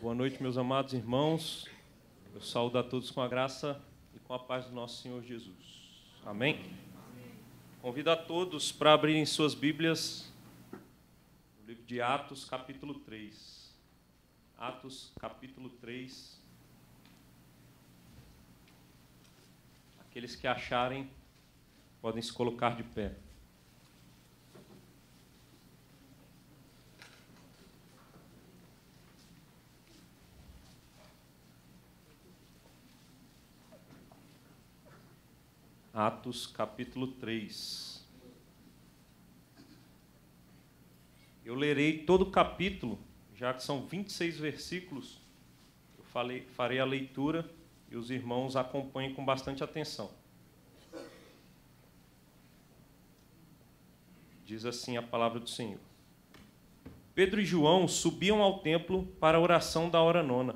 Boa noite, meus amados irmãos. Eu saúdo a todos com a graça e com a paz do nosso Senhor Jesus. Amém? Convido a todos para abrirem suas Bíblias no livro de Atos, capítulo 3. Atos, capítulo 3. Aqueles que acharem podem se colocar de pé. Atos capítulo 3. Eu lerei todo o capítulo, já que são 26 versículos. Eu falei, farei a leitura e os irmãos acompanhem com bastante atenção. Diz assim a palavra do Senhor. Pedro e João subiam ao templo para a oração da hora nona.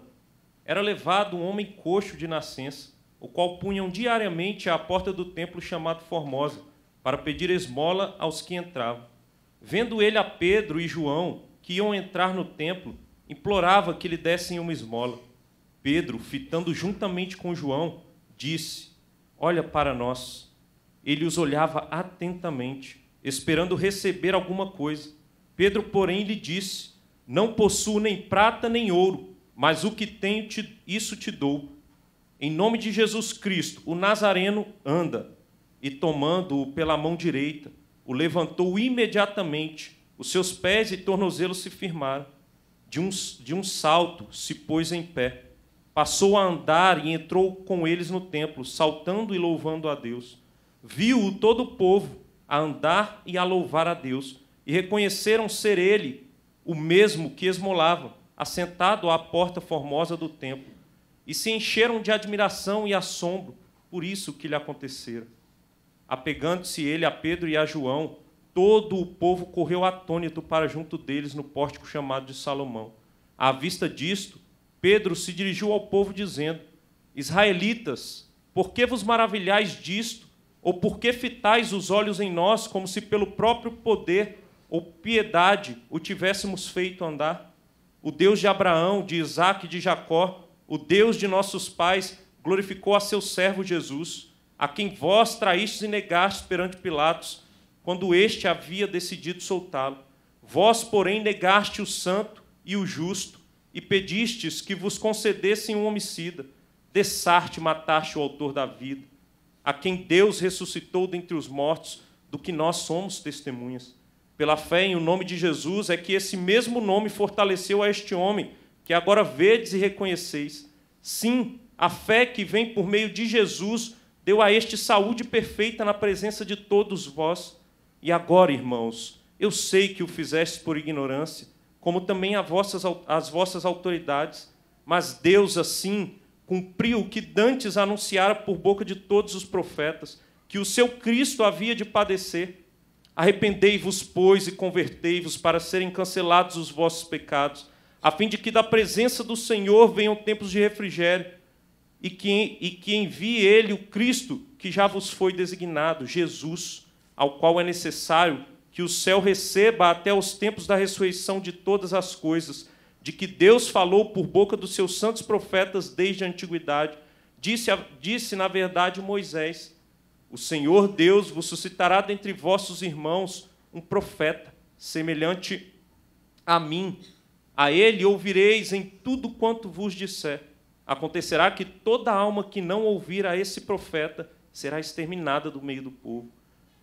Era levado um homem coxo de nascença o qual punham diariamente à porta do templo chamado Formosa, para pedir esmola aos que entravam. Vendo ele a Pedro e João, que iam entrar no templo, implorava que lhe dessem uma esmola. Pedro, fitando juntamente com João, disse: Olha para nós. Ele os olhava atentamente, esperando receber alguma coisa. Pedro, porém, lhe disse: Não possuo nem prata nem ouro, mas o que tenho, isso te dou. Em nome de Jesus Cristo, o Nazareno anda. E tomando-o pela mão direita, o levantou imediatamente. Os seus pés e tornozelos se firmaram. De um, de um salto se pôs em pé. Passou a andar e entrou com eles no templo, saltando e louvando a Deus. Viu-o todo o povo a andar e a louvar a Deus, e reconheceram ser ele o mesmo que esmolava, assentado à porta formosa do templo e se encheram de admiração e assombro por isso que lhe acontecera. Apegando-se ele a Pedro e a João, todo o povo correu atônito para junto deles no pórtico chamado de Salomão. À vista disto, Pedro se dirigiu ao povo dizendo: Israelitas, por que vos maravilhais disto? Ou por que fitais os olhos em nós como se pelo próprio poder ou piedade o tivéssemos feito andar? O Deus de Abraão, de Isaac e de Jacó o Deus de nossos pais glorificou a seu servo Jesus, a quem vós traístes e negastes perante Pilatos, quando este havia decidido soltá-lo. Vós, porém, negaste o santo e o justo, e pedistes que vos concedessem um homicida. Dessarte mataste o autor da vida, a quem Deus ressuscitou dentre os mortos, do que nós somos testemunhas. Pela fé em o nome de Jesus é que esse mesmo nome fortaleceu a este homem, que agora vedes e reconheceis. Sim, a fé que vem por meio de Jesus deu a este saúde perfeita na presença de todos vós. E agora, irmãos, eu sei que o fizeste por ignorância, como também as vossas, as vossas autoridades, mas Deus assim cumpriu o que dantes anunciara por boca de todos os profetas, que o seu Cristo havia de padecer. Arrependei-vos, pois, e convertei-vos para serem cancelados os vossos pecados a fim de que da presença do Senhor venham tempos de refrigério, e que, e que envie Ele o Cristo que já vos foi designado, Jesus, ao qual é necessário que o céu receba até os tempos da ressurreição de todas as coisas, de que Deus falou por boca dos seus santos profetas desde a antiguidade. Disse, disse na verdade, Moisés: O Senhor Deus vos suscitará dentre vossos irmãos um profeta, semelhante a mim, a ele ouvireis em tudo quanto vos disser. Acontecerá que toda alma que não ouvir a esse profeta será exterminada do meio do povo.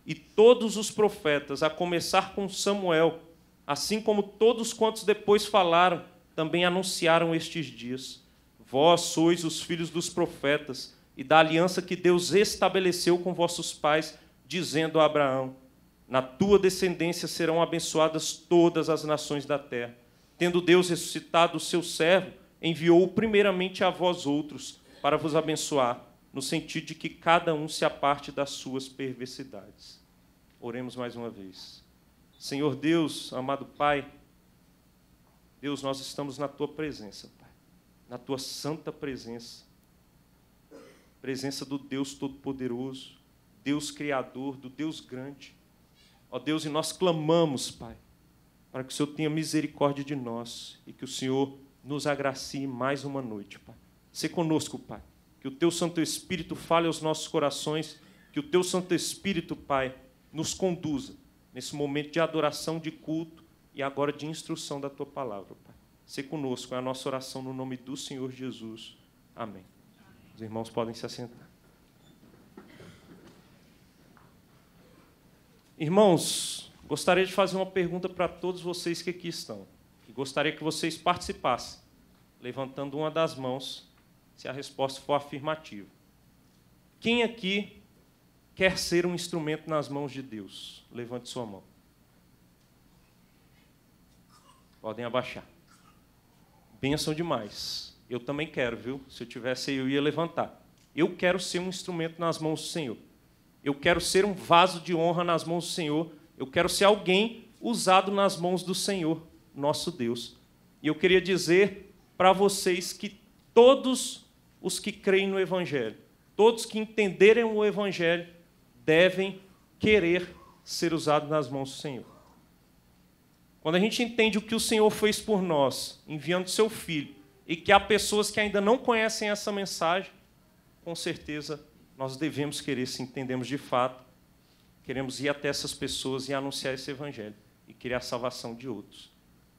E todos os profetas, a começar com Samuel, assim como todos quantos depois falaram, também anunciaram estes dias. Vós sois os filhos dos profetas e da aliança que Deus estabeleceu com vossos pais, dizendo a Abraão: Na tua descendência serão abençoadas todas as nações da terra. Tendo Deus ressuscitado o seu servo, enviou-o primeiramente a vós outros, para vos abençoar, no sentido de que cada um se aparte das suas perversidades. Oremos mais uma vez. Senhor Deus, amado Pai, Deus, nós estamos na tua presença, Pai, na tua santa presença, presença do Deus Todo-Poderoso, Deus Criador, do Deus Grande. Ó Deus, e nós clamamos, Pai, para que o Senhor tenha misericórdia de nós e que o Senhor nos agracie mais uma noite, Pai. Se conosco, Pai. Que o teu Santo Espírito fale aos nossos corações, que o teu Santo Espírito, Pai, nos conduza nesse momento de adoração, de culto e agora de instrução da tua palavra, Pai. Se conosco, é a nossa oração no nome do Senhor Jesus. Amém. Os irmãos podem se assentar. Irmãos, Gostaria de fazer uma pergunta para todos vocês que aqui estão. E gostaria que vocês participassem, levantando uma das mãos, se a resposta for afirmativa. Quem aqui quer ser um instrumento nas mãos de Deus? Levante sua mão. Podem abaixar. Benção demais. Eu também quero, viu? Se eu tivesse eu ia levantar. Eu quero ser um instrumento nas mãos do Senhor. Eu quero ser um vaso de honra nas mãos do Senhor eu quero ser alguém usado nas mãos do Senhor, nosso Deus. E eu queria dizer para vocês que todos os que creem no Evangelho, todos que entenderem o Evangelho, devem querer ser usados nas mãos do Senhor. Quando a gente entende o que o Senhor fez por nós, enviando seu Filho, e que há pessoas que ainda não conhecem essa mensagem, com certeza nós devemos querer, se entendemos de fato, queremos ir até essas pessoas e anunciar esse evangelho e querer a salvação de outros.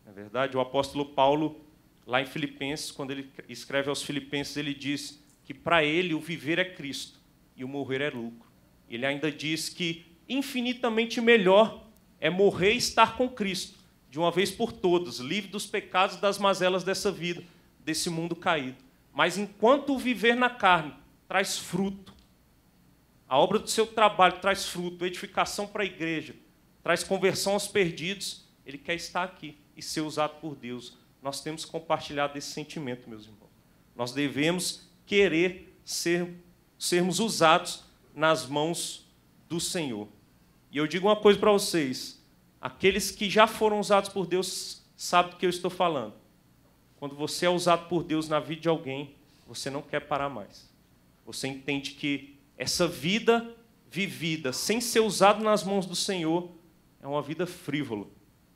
Na é verdade, o apóstolo Paulo, lá em Filipenses, quando ele escreve aos Filipenses, ele diz que para ele o viver é Cristo e o morrer é lucro. Ele ainda diz que infinitamente melhor é morrer e estar com Cristo, de uma vez por todas, livre dos pecados e das mazelas dessa vida, desse mundo caído. Mas enquanto o viver na carne traz fruto, a obra do seu trabalho traz fruto, edificação para a igreja, traz conversão aos perdidos. Ele quer estar aqui e ser usado por Deus. Nós temos compartilhado esse sentimento, meus irmãos. Nós devemos querer ser, sermos usados nas mãos do Senhor. E eu digo uma coisa para vocês: aqueles que já foram usados por Deus sabem do que eu estou falando. Quando você é usado por Deus na vida de alguém, você não quer parar mais. Você entende que essa vida vivida sem ser usado nas mãos do Senhor é uma vida frívola,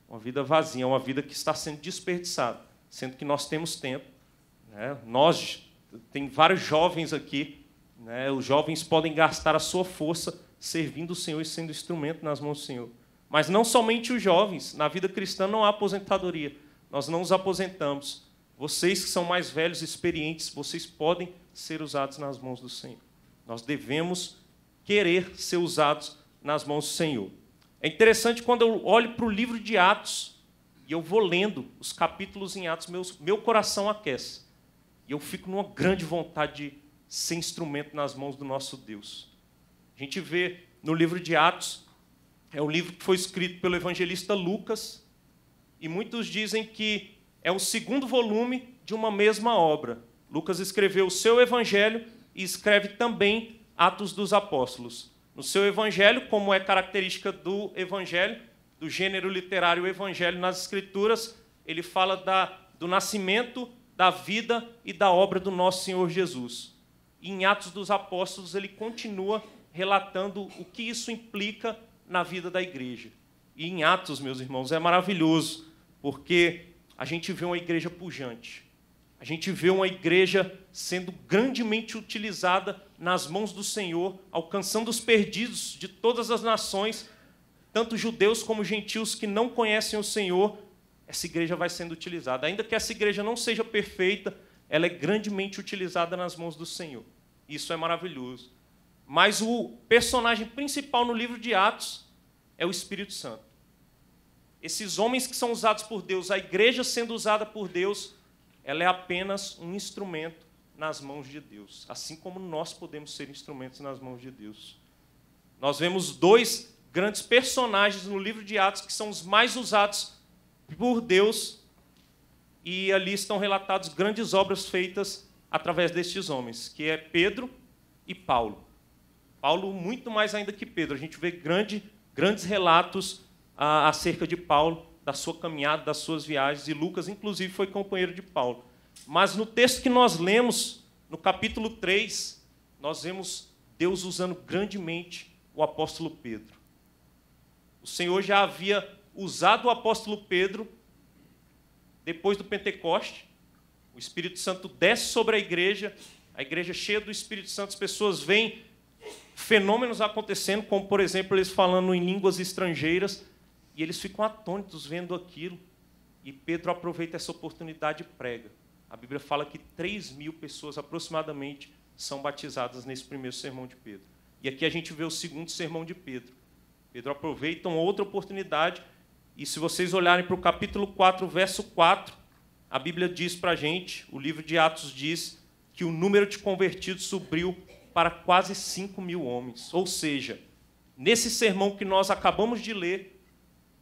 uma vida vazia, é uma vida que está sendo desperdiçada, sendo que nós temos tempo. Né? Nós, tem vários jovens aqui, né? os jovens podem gastar a sua força servindo o Senhor e sendo instrumento nas mãos do Senhor. Mas não somente os jovens, na vida cristã não há aposentadoria, nós não os aposentamos. Vocês que são mais velhos, experientes, vocês podem ser usados nas mãos do Senhor. Nós devemos querer ser usados nas mãos do Senhor. É interessante quando eu olho para o livro de Atos e eu vou lendo os capítulos em Atos, meus, meu coração aquece. E eu fico numa grande vontade de ser instrumento nas mãos do nosso Deus. A gente vê no livro de Atos, é um livro que foi escrito pelo evangelista Lucas, e muitos dizem que é o segundo volume de uma mesma obra. Lucas escreveu o seu evangelho e escreve também Atos dos Apóstolos. No seu evangelho, como é característica do evangelho, do gênero literário evangelho nas Escrituras, ele fala da, do nascimento, da vida e da obra do nosso Senhor Jesus. E em Atos dos Apóstolos, ele continua relatando o que isso implica na vida da igreja. E em Atos, meus irmãos, é maravilhoso, porque a gente vê uma igreja pujante, a gente vê uma igreja sendo grandemente utilizada nas mãos do Senhor, alcançando os perdidos de todas as nações, tanto judeus como gentios que não conhecem o Senhor. Essa igreja vai sendo utilizada. Ainda que essa igreja não seja perfeita, ela é grandemente utilizada nas mãos do Senhor. Isso é maravilhoso. Mas o personagem principal no livro de Atos é o Espírito Santo. Esses homens que são usados por Deus, a igreja sendo usada por Deus, ela é apenas um instrumento nas mãos de Deus, assim como nós podemos ser instrumentos nas mãos de Deus. Nós vemos dois grandes personagens no livro de Atos que são os mais usados por Deus e ali estão relatadas grandes obras feitas através destes homens, que é Pedro e Paulo. Paulo muito mais ainda que Pedro. A gente vê grande, grandes relatos ah, acerca de Paulo da sua caminhada, das suas viagens, e Lucas, inclusive, foi companheiro de Paulo. Mas no texto que nós lemos, no capítulo 3, nós vemos Deus usando grandemente o apóstolo Pedro. O Senhor já havia usado o apóstolo Pedro depois do Pentecoste. O Espírito Santo desce sobre a igreja, a igreja cheia do Espírito Santo, as pessoas veem fenômenos acontecendo, como por exemplo eles falando em línguas estrangeiras, e eles ficam atônitos vendo aquilo. E Pedro aproveita essa oportunidade e prega. A Bíblia fala que 3 mil pessoas aproximadamente são batizadas nesse primeiro sermão de Pedro. E aqui a gente vê o segundo sermão de Pedro. Pedro aproveita uma outra oportunidade. E se vocês olharem para o capítulo 4, verso 4, a Bíblia diz para a gente, o livro de Atos diz, que o número de convertidos subiu para quase 5 mil homens. Ou seja, nesse sermão que nós acabamos de ler,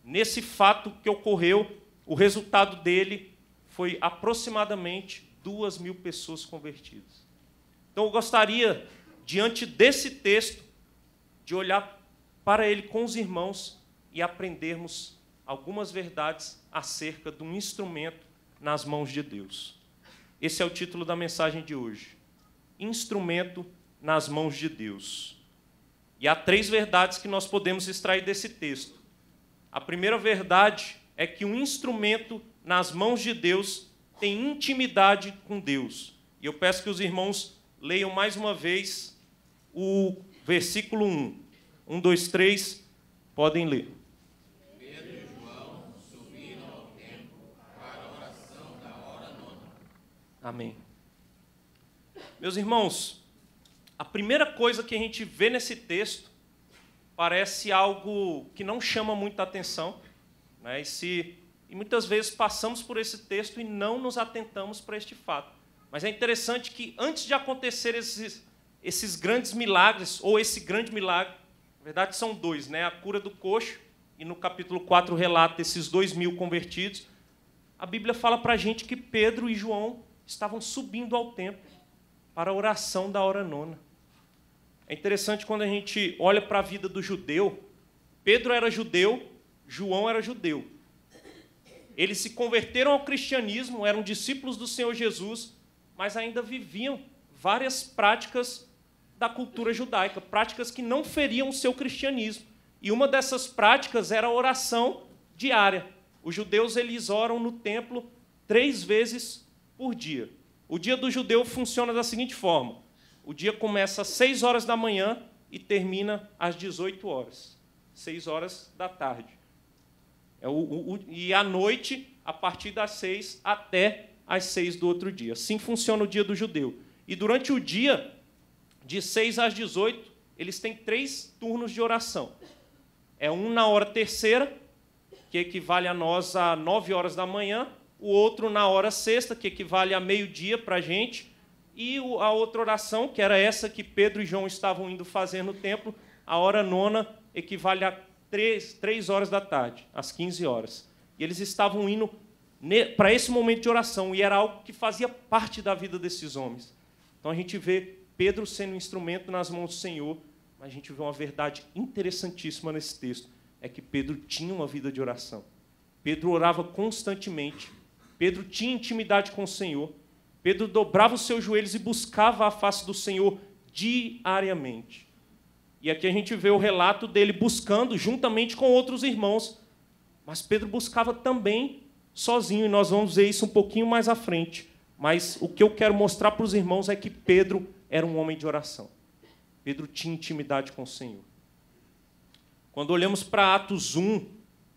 Nesse fato que ocorreu, o resultado dele foi aproximadamente duas mil pessoas convertidas. Então, eu gostaria, diante desse texto, de olhar para ele com os irmãos e aprendermos algumas verdades acerca de um instrumento nas mãos de Deus. Esse é o título da mensagem de hoje. Instrumento nas mãos de Deus. E há três verdades que nós podemos extrair desse texto. A primeira verdade é que um instrumento nas mãos de Deus tem intimidade com Deus. E eu peço que os irmãos leiam mais uma vez o versículo 1. 1, 2, 3, podem ler. Amém. Meus irmãos, a primeira coisa que a gente vê nesse texto parece algo que não chama muita atenção, né? e, se, e muitas vezes passamos por esse texto e não nos atentamos para este fato. Mas é interessante que antes de acontecer esses, esses grandes milagres, ou esse grande milagre, na verdade são dois, né? a cura do coxo, e no capítulo 4 relata esses dois mil convertidos, a Bíblia fala para a gente que Pedro e João estavam subindo ao templo para a oração da hora nona. É interessante quando a gente olha para a vida do judeu. Pedro era judeu, João era judeu. Eles se converteram ao cristianismo, eram discípulos do Senhor Jesus, mas ainda viviam várias práticas da cultura judaica, práticas que não feriam o seu cristianismo. E uma dessas práticas era a oração diária. Os judeus eles oram no templo três vezes por dia. O dia do judeu funciona da seguinte forma: o dia começa às 6 horas da manhã e termina às 18 horas, 6 horas da tarde. É o, o, o, e à noite, a partir das 6 até às 6 do outro dia. Assim funciona o dia do judeu. E durante o dia, de 6 às 18, eles têm três turnos de oração. É um na hora terceira, que equivale a nós a 9 horas da manhã, o outro na hora sexta, que equivale a meio-dia para a gente, e a outra oração, que era essa que Pedro e João estavam indo fazer no templo, a hora nona equivale a 3, horas da tarde, às 15 horas. E eles estavam indo para esse momento de oração, e era algo que fazia parte da vida desses homens. Então a gente vê Pedro sendo um instrumento nas mãos do Senhor, mas a gente vê uma verdade interessantíssima nesse texto: é que Pedro tinha uma vida de oração. Pedro orava constantemente, Pedro tinha intimidade com o Senhor Pedro dobrava os seus joelhos e buscava a face do Senhor diariamente. E aqui a gente vê o relato dele buscando juntamente com outros irmãos. Mas Pedro buscava também sozinho, e nós vamos ver isso um pouquinho mais à frente. Mas o que eu quero mostrar para os irmãos é que Pedro era um homem de oração. Pedro tinha intimidade com o Senhor. Quando olhamos para Atos 1,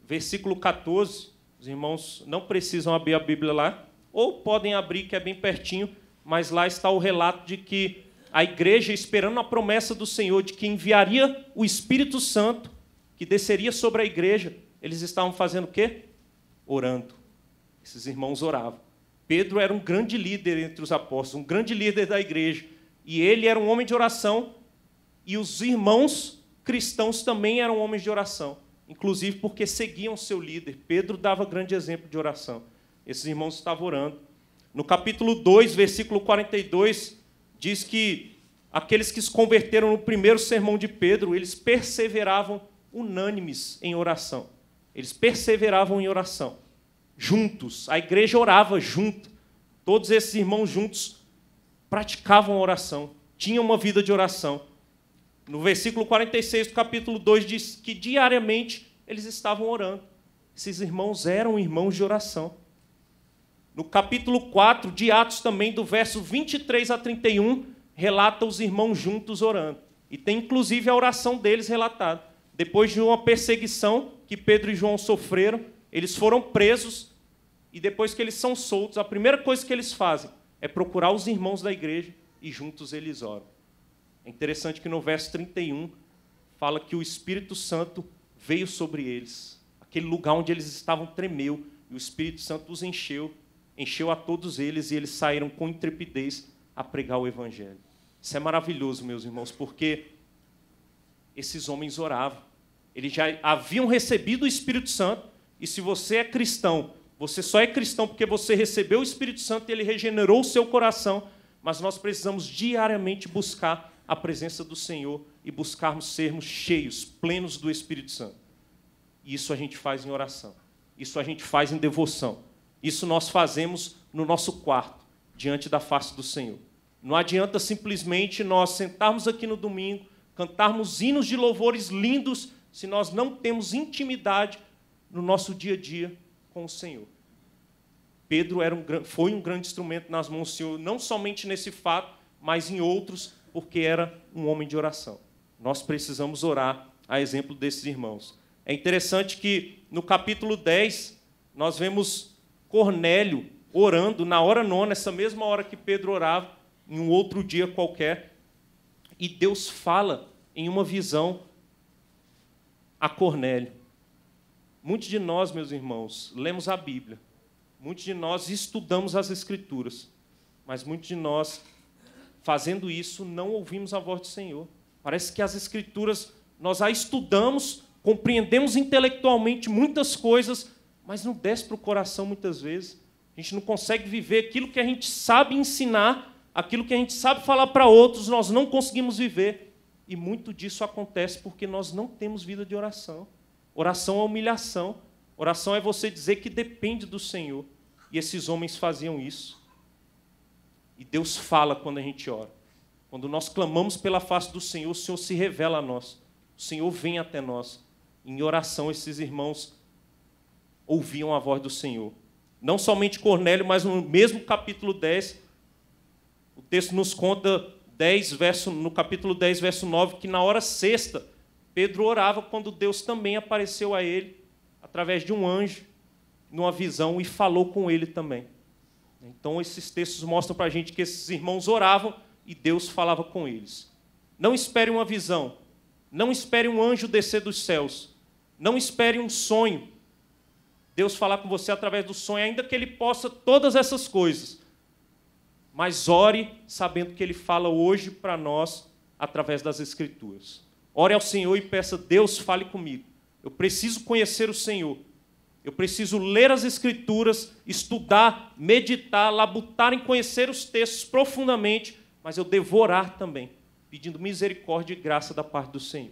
versículo 14, os irmãos não precisam abrir a Bíblia lá, ou podem abrir, que é bem pertinho, mas lá está o relato de que a igreja, esperando a promessa do Senhor de que enviaria o Espírito Santo, que desceria sobre a igreja, eles estavam fazendo o quê? Orando. Esses irmãos oravam. Pedro era um grande líder entre os apóstolos, um grande líder da igreja. E ele era um homem de oração, e os irmãos cristãos também eram homens de oração, inclusive porque seguiam seu líder. Pedro dava grande exemplo de oração. Esses irmãos estavam orando. No capítulo 2, versículo 42, diz que aqueles que se converteram no primeiro sermão de Pedro, eles perseveravam unânimes em oração. Eles perseveravam em oração, juntos. A igreja orava junto. Todos esses irmãos juntos praticavam oração, tinham uma vida de oração. No versículo 46 do capítulo 2 diz que diariamente eles estavam orando. Esses irmãos eram irmãos de oração. No capítulo 4 de Atos, também, do verso 23 a 31, relata os irmãos juntos orando. E tem inclusive a oração deles relatada. Depois de uma perseguição que Pedro e João sofreram, eles foram presos e depois que eles são soltos, a primeira coisa que eles fazem é procurar os irmãos da igreja e juntos eles oram. É interessante que no verso 31 fala que o Espírito Santo veio sobre eles. Aquele lugar onde eles estavam tremeu e o Espírito Santo os encheu encheu a todos eles e eles saíram com intrepidez a pregar o Evangelho. Isso é maravilhoso, meus irmãos, porque esses homens oravam, eles já haviam recebido o Espírito Santo, e se você é cristão, você só é cristão porque você recebeu o Espírito Santo e ele regenerou o seu coração, mas nós precisamos diariamente buscar a presença do Senhor e buscarmos sermos cheios, plenos do Espírito Santo. E isso a gente faz em oração, isso a gente faz em devoção. Isso nós fazemos no nosso quarto, diante da face do Senhor. Não adianta simplesmente nós sentarmos aqui no domingo, cantarmos hinos de louvores lindos, se nós não temos intimidade no nosso dia a dia com o Senhor. Pedro era um, foi um grande instrumento nas mãos do Senhor, não somente nesse fato, mas em outros, porque era um homem de oração. Nós precisamos orar, a exemplo desses irmãos. É interessante que no capítulo 10, nós vemos Cornélio orando na hora nona, essa mesma hora que Pedro orava, em um outro dia qualquer. E Deus fala em uma visão a Cornélio. Muitos de nós, meus irmãos, lemos a Bíblia. Muitos de nós estudamos as Escrituras. Mas muitos de nós, fazendo isso, não ouvimos a voz do Senhor. Parece que as Escrituras nós a estudamos, compreendemos intelectualmente muitas coisas, mas não desce para o coração muitas vezes. A gente não consegue viver aquilo que a gente sabe ensinar, aquilo que a gente sabe falar para outros, nós não conseguimos viver. E muito disso acontece porque nós não temos vida de oração. Oração é humilhação. Oração é você dizer que depende do Senhor. E esses homens faziam isso. E Deus fala quando a gente ora. Quando nós clamamos pela face do Senhor, o Senhor se revela a nós. O Senhor vem até nós. Em oração, esses irmãos ouviam a voz do Senhor. Não somente Cornélio, mas no mesmo capítulo 10, o texto nos conta 10 verso, no capítulo 10, verso 9, que na hora sexta, Pedro orava quando Deus também apareceu a ele, através de um anjo, numa visão, e falou com ele também. Então, esses textos mostram para a gente que esses irmãos oravam e Deus falava com eles. Não espere uma visão, não espere um anjo descer dos céus, não espere um sonho, Deus falar com você através do sonho, ainda que ele possa todas essas coisas. Mas ore sabendo que ele fala hoje para nós através das Escrituras. Ore ao Senhor e peça: Deus, fale comigo. Eu preciso conhecer o Senhor. Eu preciso ler as Escrituras, estudar, meditar, labutar em conhecer os textos profundamente, mas eu devorar também, pedindo misericórdia e graça da parte do Senhor,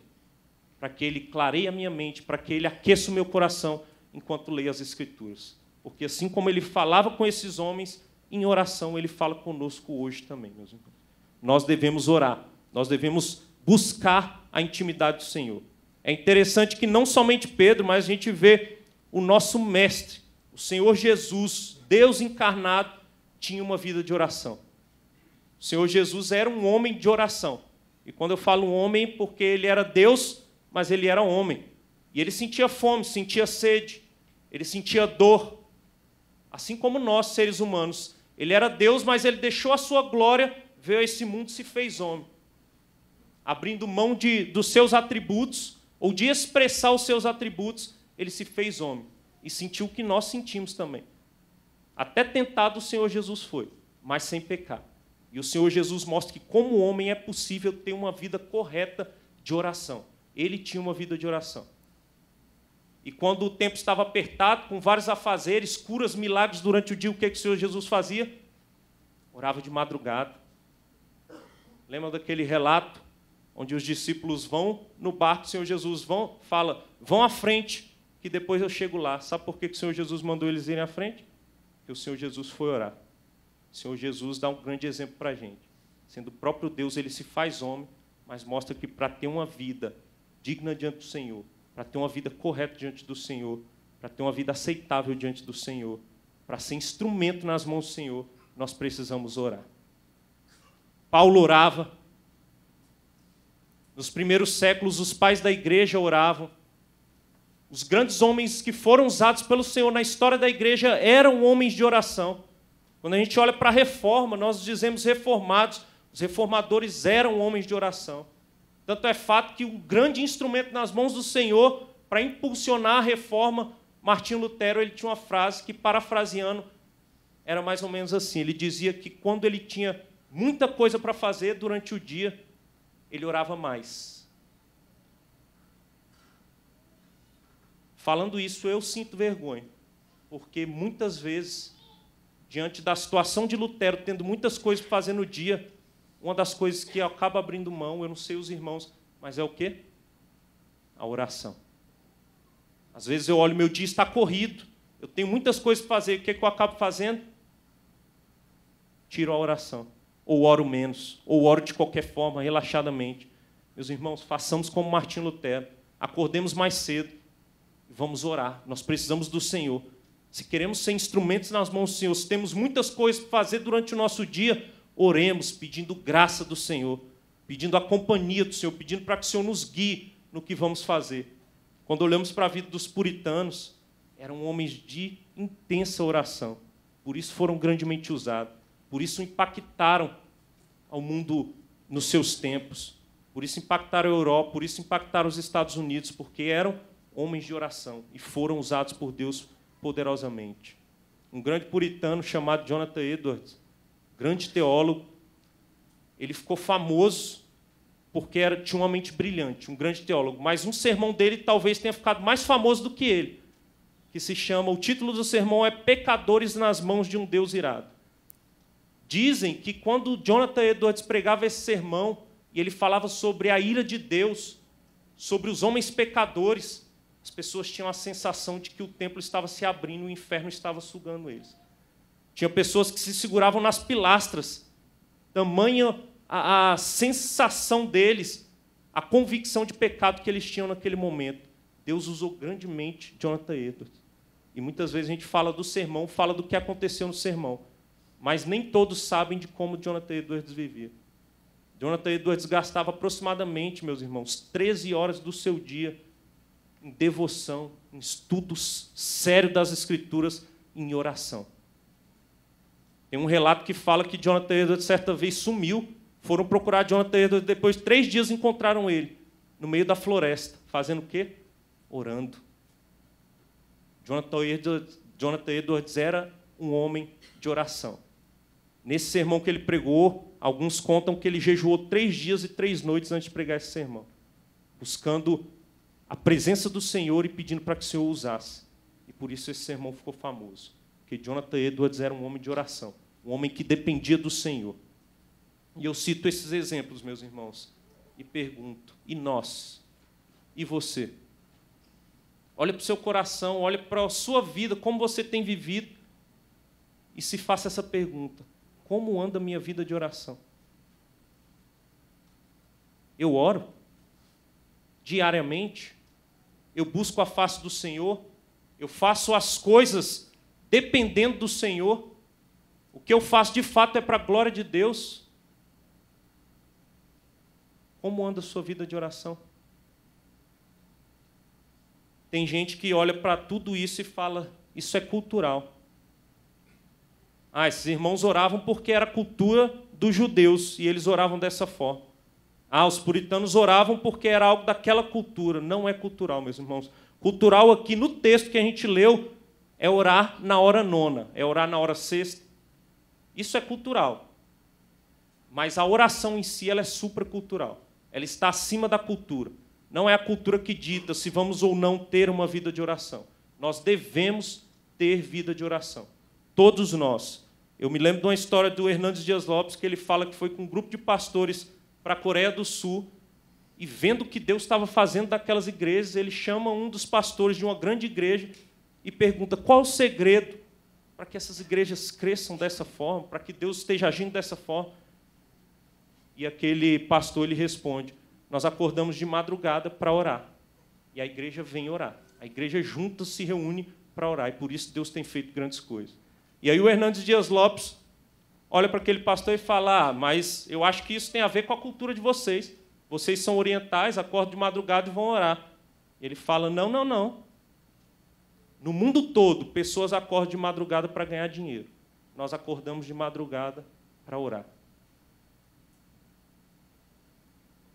para que Ele clareie a minha mente, para que Ele aqueça o meu coração enquanto leia as Escrituras. Porque assim como ele falava com esses homens, em oração ele fala conosco hoje também, meus irmãos. Nós devemos orar, nós devemos buscar a intimidade do Senhor. É interessante que não somente Pedro, mas a gente vê o nosso mestre, o Senhor Jesus, Deus encarnado, tinha uma vida de oração. O Senhor Jesus era um homem de oração. E quando eu falo homem, é porque ele era Deus, mas ele era homem. E ele sentia fome, sentia sede. Ele sentia dor, assim como nós, seres humanos. Ele era Deus, mas ele deixou a sua glória, veio a esse mundo e se fez homem. Abrindo mão de, dos seus atributos, ou de expressar os seus atributos, ele se fez homem. E sentiu o que nós sentimos também. Até tentado o Senhor Jesus foi, mas sem pecar. E o Senhor Jesus mostra que, como homem, é possível ter uma vida correta de oração. Ele tinha uma vida de oração. E quando o tempo estava apertado, com vários afazeres, curas, milagres durante o dia, o que, é que o Senhor Jesus fazia? Orava de madrugada. Lembra daquele relato onde os discípulos vão no barco, o Senhor Jesus vão, fala, vão à frente, que depois eu chego lá. Sabe por que, que o Senhor Jesus mandou eles irem à frente? Porque o Senhor Jesus foi orar. O Senhor Jesus dá um grande exemplo para a gente. Sendo o próprio Deus, ele se faz homem, mas mostra que para ter uma vida digna diante do Senhor, para ter uma vida correta diante do Senhor, para ter uma vida aceitável diante do Senhor, para ser instrumento nas mãos do Senhor, nós precisamos orar. Paulo orava. Nos primeiros séculos, os pais da igreja oravam. Os grandes homens que foram usados pelo Senhor na história da igreja eram homens de oração. Quando a gente olha para a reforma, nós dizemos reformados, os reformadores eram homens de oração. Tanto é fato que o grande instrumento nas mãos do Senhor para impulsionar a reforma, Martinho Lutero ele tinha uma frase que, parafraseando, era mais ou menos assim. Ele dizia que quando ele tinha muita coisa para fazer durante o dia, ele orava mais. Falando isso, eu sinto vergonha, porque muitas vezes, diante da situação de Lutero, tendo muitas coisas para fazer no dia, uma das coisas que acaba abrindo mão, eu não sei os irmãos, mas é o quê? A oração. Às vezes eu olho, meu dia está corrido, eu tenho muitas coisas para fazer, o que, é que eu acabo fazendo? Tiro a oração. Ou oro menos, ou oro de qualquer forma, relaxadamente. Meus irmãos, façamos como Martim Lutero, acordemos mais cedo e vamos orar. Nós precisamos do Senhor. Se queremos ser instrumentos nas mãos do Senhor, se temos muitas coisas para fazer durante o nosso dia, oremos pedindo graça do Senhor, pedindo a companhia do Senhor, pedindo para que o Senhor nos guie no que vamos fazer. Quando olhamos para a vida dos puritanos, eram homens de intensa oração, por isso foram grandemente usados, por isso impactaram ao mundo nos seus tempos, por isso impactaram a Europa, por isso impactaram os Estados Unidos, porque eram homens de oração e foram usados por Deus poderosamente. Um grande puritano chamado Jonathan Edwards, grande teólogo. Ele ficou famoso porque era, tinha uma mente brilhante, um grande teólogo. Mas um sermão dele talvez tenha ficado mais famoso do que ele, que se chama, o título do sermão é Pecadores nas mãos de um Deus irado. Dizem que quando Jonathan Edwards pregava esse sermão, e ele falava sobre a ira de Deus, sobre os homens pecadores, as pessoas tinham a sensação de que o templo estava se abrindo e o inferno estava sugando eles. Tinha pessoas que se seguravam nas pilastras. Tamanha a, a sensação deles, a convicção de pecado que eles tinham naquele momento. Deus usou grandemente Jonathan Edwards. E muitas vezes a gente fala do sermão, fala do que aconteceu no sermão. Mas nem todos sabem de como Jonathan Edwards vivia. Jonathan Edwards gastava aproximadamente, meus irmãos, 13 horas do seu dia em devoção, em estudos sérios das Escrituras, em oração. Tem um relato que fala que Jonathan Edwards, certa vez, sumiu. Foram procurar Jonathan Edwards, depois de três dias encontraram ele, no meio da floresta, fazendo o quê? Orando. Jonathan Edwards, Jonathan Edwards era um homem de oração. Nesse sermão que ele pregou, alguns contam que ele jejuou três dias e três noites antes de pregar esse sermão, buscando a presença do Senhor e pedindo para que o Senhor usasse. E por isso esse sermão ficou famoso que Jonathan Edwards era um homem de oração, um homem que dependia do Senhor. E eu cito esses exemplos, meus irmãos, e pergunto: e nós? E você? Olha para o seu coração, olha para a sua vida, como você tem vivido, e se faça essa pergunta: como anda a minha vida de oração? Eu oro diariamente, eu busco a face do Senhor, eu faço as coisas dependendo do Senhor. O que eu faço de fato é para a glória de Deus. Como anda a sua vida de oração? Tem gente que olha para tudo isso e fala: isso é cultural. Ah, esses irmãos oravam porque era cultura dos judeus e eles oravam dessa forma. Ah, os puritanos oravam porque era algo daquela cultura. Não é cultural, meus irmãos. Cultural aqui no texto que a gente leu é orar na hora nona, é orar na hora sexta. Isso é cultural. Mas a oração em si ela é supracultural. Ela está acima da cultura. Não é a cultura que dita se vamos ou não ter uma vida de oração. Nós devemos ter vida de oração. Todos nós. Eu me lembro de uma história do Hernandes Dias Lopes que ele fala que foi com um grupo de pastores para a Coreia do Sul e vendo o que Deus estava fazendo daquelas igrejas, ele chama um dos pastores de uma grande igreja e pergunta qual o segredo para que essas igrejas cresçam dessa forma, para que Deus esteja agindo dessa forma. E aquele pastor ele responde: Nós acordamos de madrugada para orar. E a igreja vem orar. A igreja junta se reúne para orar. E por isso Deus tem feito grandes coisas. E aí o Hernandes Dias Lopes olha para aquele pastor e fala: ah, mas eu acho que isso tem a ver com a cultura de vocês. Vocês são orientais, acordam de madrugada e vão orar. Ele fala: não, não, não. No mundo todo, pessoas acordam de madrugada para ganhar dinheiro. Nós acordamos de madrugada para orar.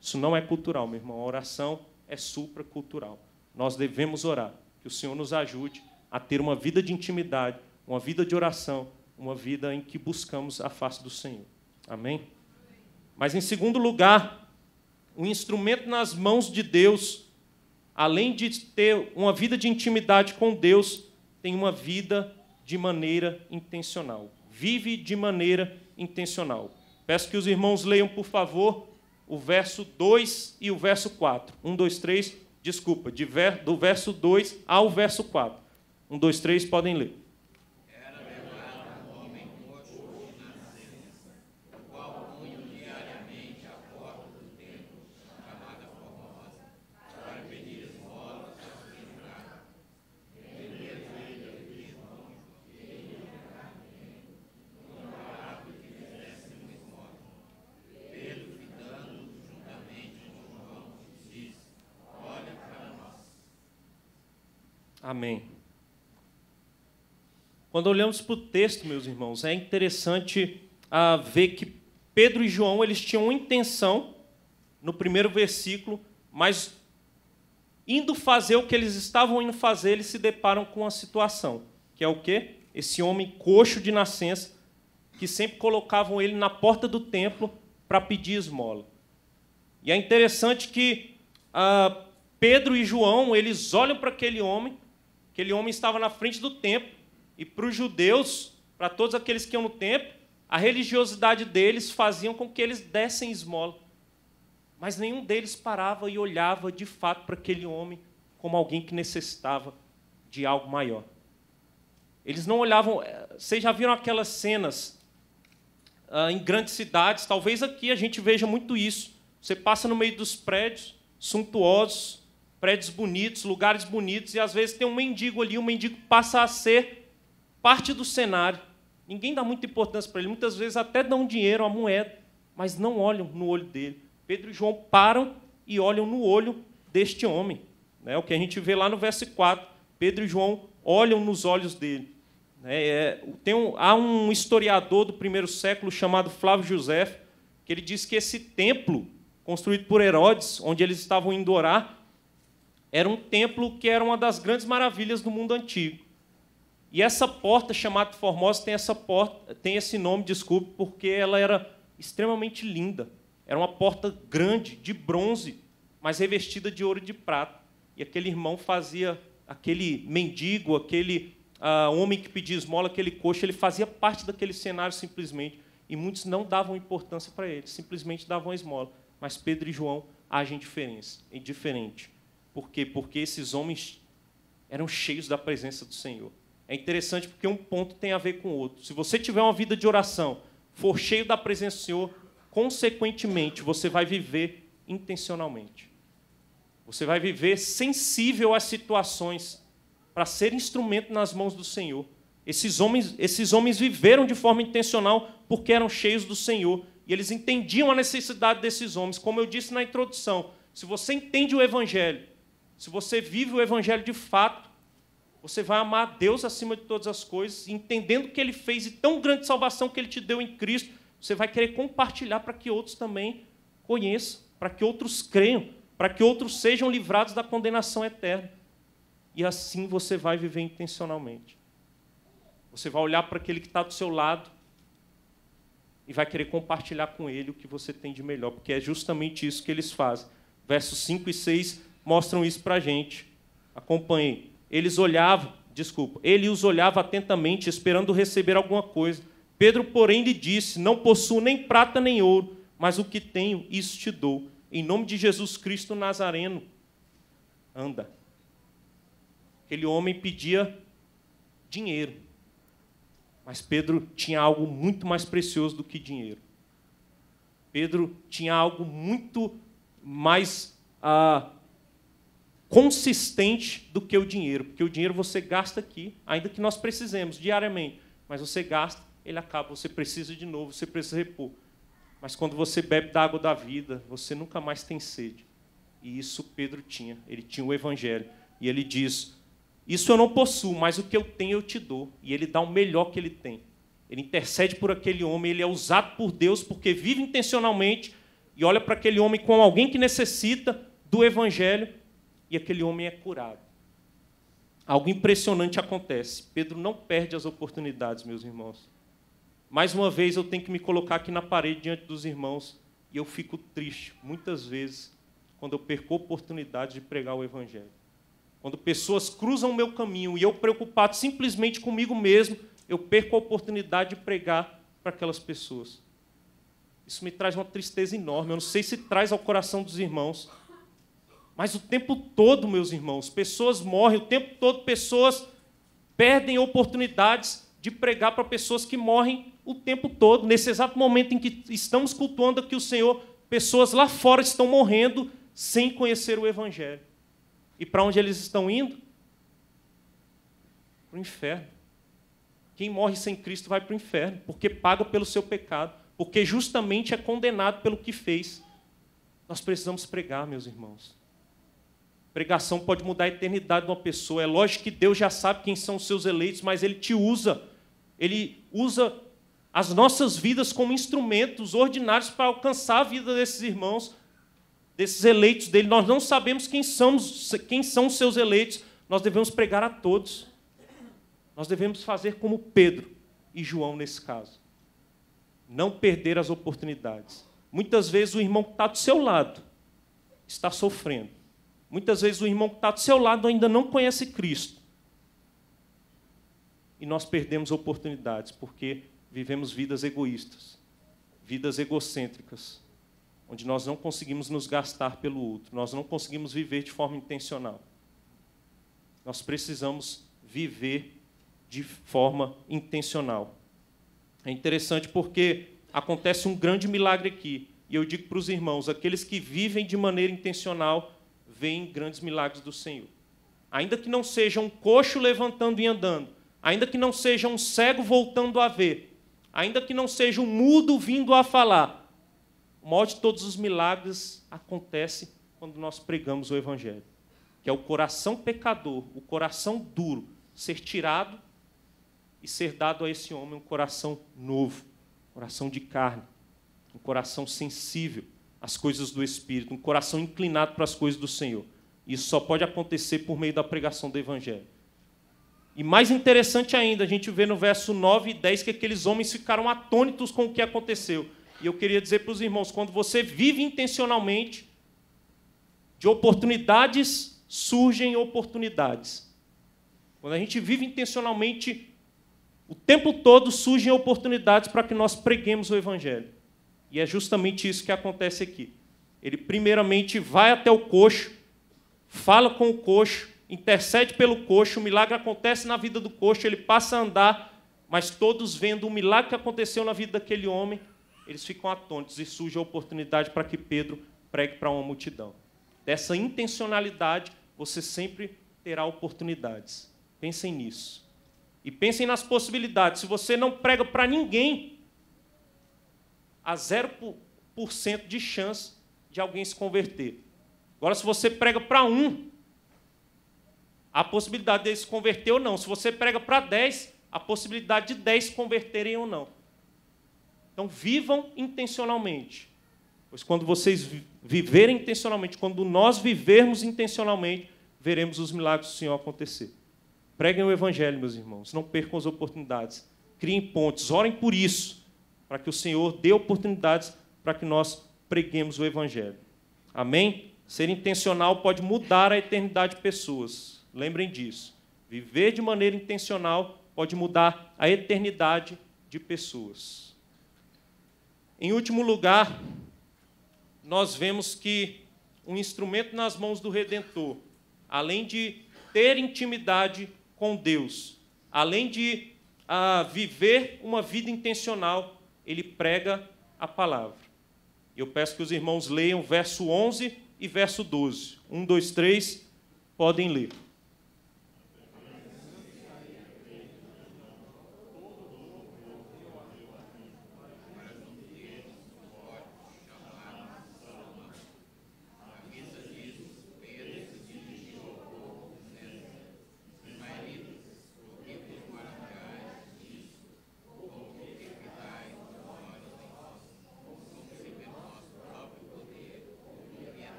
Isso não é cultural, meu irmão. A oração é supracultural. Nós devemos orar. Que o Senhor nos ajude a ter uma vida de intimidade, uma vida de oração, uma vida em que buscamos a face do Senhor. Amém? Mas em segundo lugar, um instrumento nas mãos de Deus além de ter uma vida de intimidade com Deus, tem uma vida de maneira intencional. Vive de maneira intencional. Peço que os irmãos leiam, por favor, o verso 2 e o verso 4. 1, 2, 3, desculpa, do verso 2 ao verso 4. 1, 2, 3, podem ler. Amém. Quando olhamos para o texto, meus irmãos, é interessante ah, ver que Pedro e João eles tinham uma intenção no primeiro versículo, mas indo fazer o que eles estavam indo fazer, eles se deparam com uma situação, que é o quê? Esse homem coxo de nascença, que sempre colocavam ele na porta do templo para pedir esmola. E é interessante que ah, Pedro e João, eles olham para aquele homem Aquele homem estava na frente do templo. E para os judeus, para todos aqueles que iam no templo, a religiosidade deles faziam com que eles dessem esmola. Mas nenhum deles parava e olhava de fato para aquele homem como alguém que necessitava de algo maior. Eles não olhavam. Eh, vocês já viram aquelas cenas ah, em grandes cidades? Talvez aqui a gente veja muito isso. Você passa no meio dos prédios suntuosos, prédios bonitos, lugares bonitos, e às vezes tem um mendigo ali, um mendigo passa a ser parte do cenário. Ninguém dá muita importância para ele, muitas vezes até dão dinheiro, a moeda, mas não olham no olho dele. Pedro e João param e olham no olho deste homem. é O que a gente vê lá no verso 4. Pedro e João olham nos olhos dele. Né? É, tem um, há um historiador do primeiro século chamado Flávio José, que ele diz que esse templo construído por Herodes, onde eles estavam indo orar, era um templo que era uma das grandes maravilhas do mundo antigo. E essa porta chamada Formosa tem essa porta, tem esse nome, desculpe, porque ela era extremamente linda. Era uma porta grande de bronze, mas revestida de ouro e de prata. E aquele irmão fazia aquele mendigo, aquele ah, homem que pedia esmola, aquele coxo, ele fazia parte daquele cenário simplesmente. E muitos não davam importância para ele, simplesmente davam a esmola. Mas Pedro e João agem diferente. Por quê? Porque esses homens eram cheios da presença do Senhor. É interessante porque um ponto tem a ver com o outro. Se você tiver uma vida de oração, for cheio da presença do Senhor, consequentemente você vai viver intencionalmente. Você vai viver sensível às situações para ser instrumento nas mãos do Senhor. Esses homens, esses homens viveram de forma intencional porque eram cheios do Senhor e eles entendiam a necessidade desses homens. Como eu disse na introdução, se você entende o evangelho, se você vive o Evangelho de fato, você vai amar Deus acima de todas as coisas, entendendo o que Ele fez e tão grande salvação que Ele te deu em Cristo, você vai querer compartilhar para que outros também conheçam, para que outros creiam, para que outros sejam livrados da condenação eterna. E assim você vai viver intencionalmente. Você vai olhar para aquele que está do seu lado e vai querer compartilhar com ele o que você tem de melhor, porque é justamente isso que eles fazem. Versos 5 e 6 mostram isso para a gente. acompanhei Eles olhavam, desculpa, ele os olhava atentamente, esperando receber alguma coisa. Pedro, porém, lhe disse: Não possuo nem prata nem ouro, mas o que tenho, isso te dou. Em nome de Jesus Cristo Nazareno, anda. Aquele homem pedia dinheiro, mas Pedro tinha algo muito mais precioso do que dinheiro. Pedro tinha algo muito mais ah, consistente do que o dinheiro, porque o dinheiro você gasta aqui, ainda que nós precisemos diariamente, mas você gasta, ele acaba, você precisa de novo, você precisa repor. Mas quando você bebe da água da vida, você nunca mais tem sede. E isso Pedro tinha, ele tinha o evangelho. E ele diz: Isso eu não possuo, mas o que eu tenho eu te dou. E ele dá o melhor que ele tem. Ele intercede por aquele homem, ele é usado por Deus porque vive intencionalmente e olha para aquele homem como alguém que necessita do evangelho e aquele homem é curado. Algo impressionante acontece. Pedro não perde as oportunidades, meus irmãos. Mais uma vez eu tenho que me colocar aqui na parede diante dos irmãos e eu fico triste muitas vezes quando eu perco a oportunidade de pregar o evangelho. Quando pessoas cruzam o meu caminho e eu preocupado simplesmente comigo mesmo, eu perco a oportunidade de pregar para aquelas pessoas. Isso me traz uma tristeza enorme. Eu não sei se traz ao coração dos irmãos, mas o tempo todo, meus irmãos, pessoas morrem, o tempo todo pessoas perdem oportunidades de pregar para pessoas que morrem o tempo todo. Nesse exato momento em que estamos cultuando aqui o Senhor, pessoas lá fora estão morrendo sem conhecer o Evangelho. E para onde eles estão indo? Para o inferno. Quem morre sem Cristo vai para o inferno, porque paga pelo seu pecado, porque justamente é condenado pelo que fez. Nós precisamos pregar, meus irmãos. Pregação pode mudar a eternidade de uma pessoa. É lógico que Deus já sabe quem são os seus eleitos, mas Ele te usa. Ele usa as nossas vidas como instrumentos ordinários para alcançar a vida desses irmãos, desses eleitos dele. Nós não sabemos quem, somos, quem são os seus eleitos. Nós devemos pregar a todos. Nós devemos fazer como Pedro e João nesse caso. Não perder as oportunidades. Muitas vezes o irmão que está do seu lado está sofrendo. Muitas vezes o irmão que está do seu lado ainda não conhece Cristo. E nós perdemos oportunidades porque vivemos vidas egoístas, vidas egocêntricas, onde nós não conseguimos nos gastar pelo outro, nós não conseguimos viver de forma intencional. Nós precisamos viver de forma intencional. É interessante porque acontece um grande milagre aqui. E eu digo para os irmãos: aqueles que vivem de maneira intencional veem grandes milagres do Senhor. Ainda que não seja um coxo levantando e andando, ainda que não seja um cego voltando a ver, ainda que não seja um mudo vindo a falar, o maior de todos os milagres acontece quando nós pregamos o Evangelho, que é o coração pecador, o coração duro, ser tirado e ser dado a esse homem um coração novo, um coração de carne, um coração sensível, as coisas do Espírito, um coração inclinado para as coisas do Senhor. Isso só pode acontecer por meio da pregação do Evangelho. E mais interessante ainda, a gente vê no verso 9 e 10 que aqueles homens ficaram atônitos com o que aconteceu. E eu queria dizer para os irmãos: quando você vive intencionalmente, de oportunidades surgem oportunidades. Quando a gente vive intencionalmente, o tempo todo surgem oportunidades para que nós preguemos o Evangelho. E é justamente isso que acontece aqui. Ele, primeiramente, vai até o coxo, fala com o coxo, intercede pelo coxo, o milagre acontece na vida do coxo, ele passa a andar, mas todos vendo o milagre que aconteceu na vida daquele homem, eles ficam atontos e surge a oportunidade para que Pedro pregue para uma multidão. Dessa intencionalidade, você sempre terá oportunidades. Pensem nisso. E pensem nas possibilidades. Se você não prega para ninguém, a 0% de chance de alguém se converter. Agora, se você prega para um, a possibilidade dele se converter ou não. Se você prega para 10, a possibilidade de 10 se converterem ou não. Então, vivam intencionalmente. Pois quando vocês viverem intencionalmente, quando nós vivermos intencionalmente, veremos os milagres do Senhor acontecer. Preguem o Evangelho, meus irmãos. Não percam as oportunidades. Criem pontes. Orem por isso para que o Senhor dê oportunidades para que nós preguemos o Evangelho. Amém? Ser intencional pode mudar a eternidade de pessoas. Lembrem disso. Viver de maneira intencional pode mudar a eternidade de pessoas. Em último lugar, nós vemos que um instrumento nas mãos do Redentor, além de ter intimidade com Deus, além de ah, viver uma vida intencional, ele prega a palavra. Eu peço que os irmãos leiam verso 11 e verso 12. 1, 2, 3, podem ler.